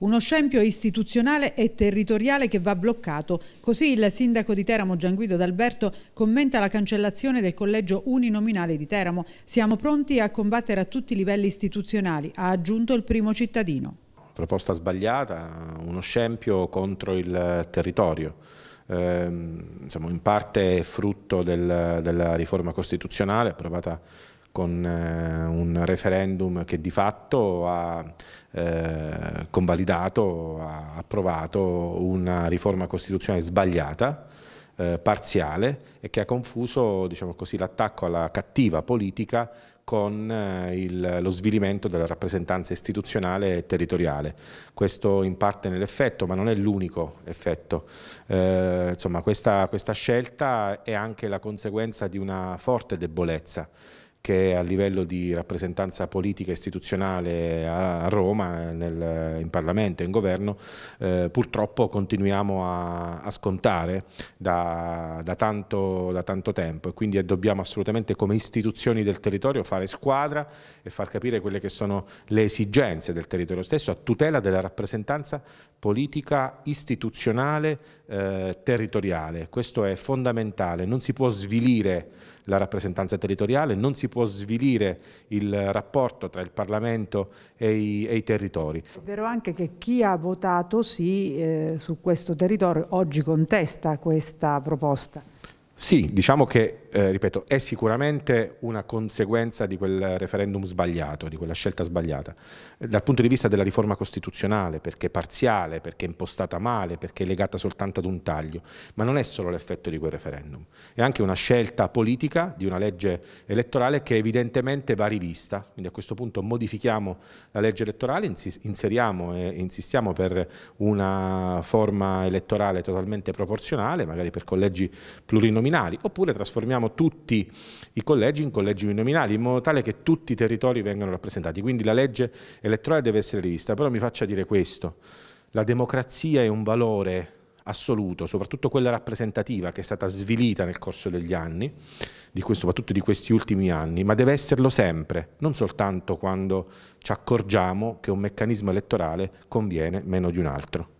Uno scempio istituzionale e territoriale che va bloccato. Così il sindaco di Teramo Gianguido D'Alberto commenta la cancellazione del collegio uninominale di Teramo. Siamo pronti a combattere a tutti i livelli istituzionali, ha aggiunto il primo cittadino. Proposta sbagliata, uno scempio contro il territorio. Eh, insomma, in parte frutto del, della riforma costituzionale approvata con eh, un referendum che di fatto ha eh, convalidato, ha approvato una riforma costituzionale sbagliata, eh, parziale e che ha confuso diciamo l'attacco alla cattiva politica con eh, il, lo svilimento della rappresentanza istituzionale e territoriale. Questo in parte nell'effetto, ma non è l'unico effetto. Eh, insomma, questa, questa scelta è anche la conseguenza di una forte debolezza che a livello di rappresentanza politica istituzionale a Roma, nel, in Parlamento e in governo, eh, purtroppo continuiamo a, a scontare da, da, tanto, da, tanto, tempo e quindi dobbiamo assolutamente come istituzioni del territorio fare squadra e far capire quelle che sono le esigenze del territorio stesso a tutela della rappresentanza politica istituzionale eh, territoriale. Questo è fondamentale, non si può svilire la rappresentanza territoriale, non si può svilire il rapporto tra il Parlamento e i, e i territori. È vero anche che chi ha votato sì eh, su questo territorio oggi contesta questa proposta. Sì, diciamo che eh, ripeto, è sicuramente una conseguenza di quel referendum sbagliato, di quella scelta sbagliata, dal punto di vista della riforma costituzionale, perché è parziale, perché è impostata male, perché è legata soltanto ad un taglio, ma non è solo l'effetto di quel referendum, è anche una scelta politica di una legge elettorale che evidentemente va rivista, quindi a questo punto modifichiamo la legge elettorale, inseriamo e insistiamo per una forma elettorale totalmente proporzionale, magari per collegi plurinominali, oppure trasformiamo trasformiamo tutti i collegi in collegi uninominali, in modo tale che tutti i territori vengano rappresentati. Quindi la legge elettorale deve essere rivista, però mi faccia dire questo, la democrazia è un valore assoluto, soprattutto quella rappresentativa che è stata svilita nel corso degli anni, di questo, soprattutto di questi ultimi anni, ma deve esserlo sempre, non soltanto quando ci accorgiamo che un meccanismo elettorale conviene meno di un altro.